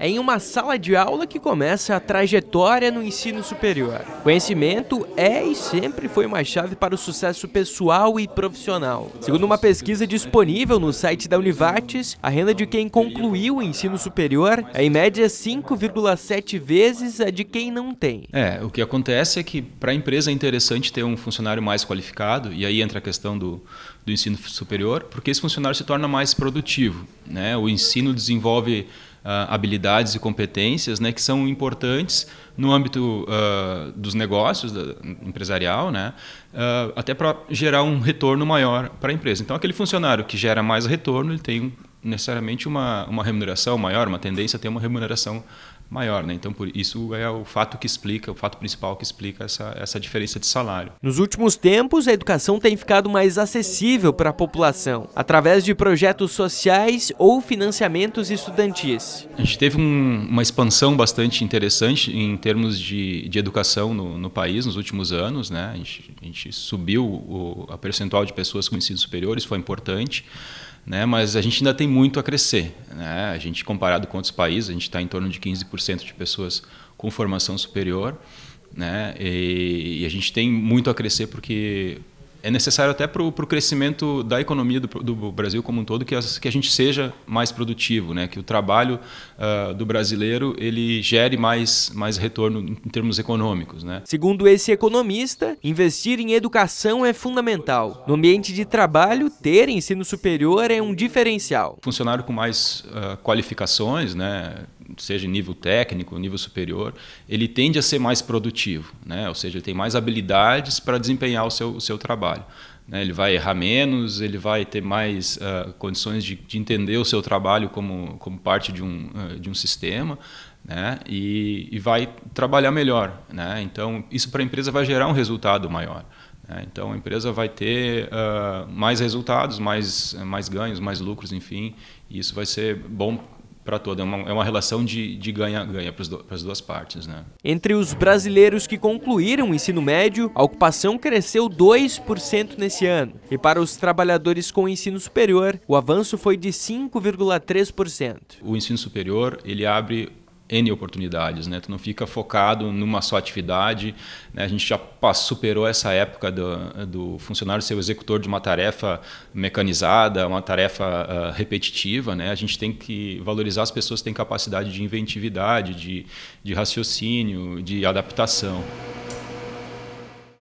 É em uma sala de aula que começa a trajetória no ensino superior. Conhecimento é e sempre foi uma chave para o sucesso pessoal e profissional. Segundo uma pesquisa disponível no site da Univates, a renda de quem concluiu o ensino superior é em média 5,7 vezes a de quem não tem. É, o que acontece é que para a empresa é interessante ter um funcionário mais qualificado, e aí entra a questão do, do ensino superior, porque esse funcionário se torna mais produtivo. Né? O ensino desenvolve ah, habilidades e competências né, que são importantes no âmbito uh, dos negócios da, empresarial, né, uh, até para gerar um retorno maior para a empresa. Então, aquele funcionário que gera mais retorno, ele tem necessariamente uma, uma remuneração maior, uma tendência a ter uma remuneração maior, né? Então por isso é o fato que explica, o fato principal que explica essa, essa diferença de salário. Nos últimos tempos, a educação tem ficado mais acessível para a população, através de projetos sociais ou financiamentos estudantis. A gente teve um, uma expansão bastante interessante em termos de, de educação no, no país nos últimos anos, né? A gente, a gente subiu o, a percentual de pessoas com ensino superior, isso foi importante. Né, mas a gente ainda tem muito a crescer. Né? A gente, comparado com outros países, a gente está em torno de 15% 20% de pessoas com formação superior. Né? E, e, a gente tem muito a crescer porque é necessário até para o crescimento da economia do, do, Brasil como um todo que, as, que a gente seja mais produtivo, né? que o trabalho uh, do brasileiro ele gere mais, mais retorno em termos econômicos. Né? Segundo esse economista, investir em educação é fundamental. No ambiente de trabalho, ter ensino superior é um diferencial. Funcionário com mais uh, qualificações, né? seja nível técnico, nível superior, ele tende a ser mais produtivo, né? ou seja, ele tem mais habilidades para desempenhar o seu, o seu trabalho. Né? Ele vai errar menos, ele vai ter mais uh, condições de, de, entender o seu trabalho como, como parte de um, uh, de um sistema né? e, e vai trabalhar melhor. Né? Então, isso para a empresa vai gerar um resultado maior. Né? Então a empresa vai ter uh, mais resultados, mais, mais ganhos, mais lucros, enfim, e isso vai ser bom para toda. É uma, é uma relação de ganha-ganha para as duas partes. Né? Entre os brasileiros que concluíram o ensino médio, a ocupação cresceu 2% nesse ano. E para os trabalhadores com ensino superior, o avanço foi de 5,3%. O ensino superior ele abre N oportunidades, né? Tu não fica focado numa só atividade. Né? A gente já superou essa época do, do funcionário ser o executor de uma tarefa mecanizada, uma tarefa uh, repetitiva, né? A gente tem que valorizar as pessoas que têm capacidade de inventividade, de, de raciocínio, de adaptação.